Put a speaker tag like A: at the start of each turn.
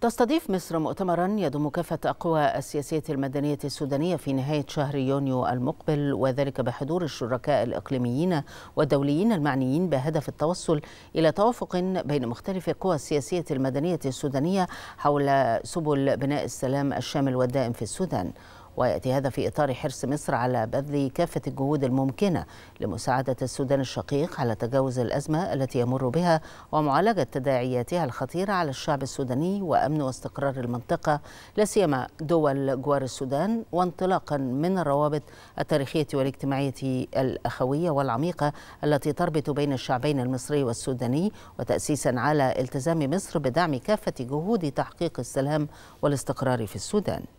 A: تستضيف مصر مؤتمرا يضم كافة أقوى السياسية المدنية السودانية في نهاية شهر يونيو المقبل وذلك بحضور الشركاء الإقليميين والدوليين المعنيين بهدف التوصل إلى توافق بين مختلف القوى السياسية المدنية السودانية حول سبل بناء السلام الشامل والدائم في السودان ويأتي هذا في إطار حرص مصر على بذل كافة الجهود الممكنة لمساعدة السودان الشقيق على تجاوز الأزمة التي يمر بها ومعالجة تداعياتها الخطيرة على الشعب السوداني وأمن واستقرار المنطقة لا سيما دول جوار السودان وانطلاقا من الروابط التاريخية والاجتماعية الأخوية والعميقة التي تربط بين الشعبين المصري والسوداني وتأسيسا على التزام مصر بدعم كافة جهود تحقيق السلام والاستقرار في السودان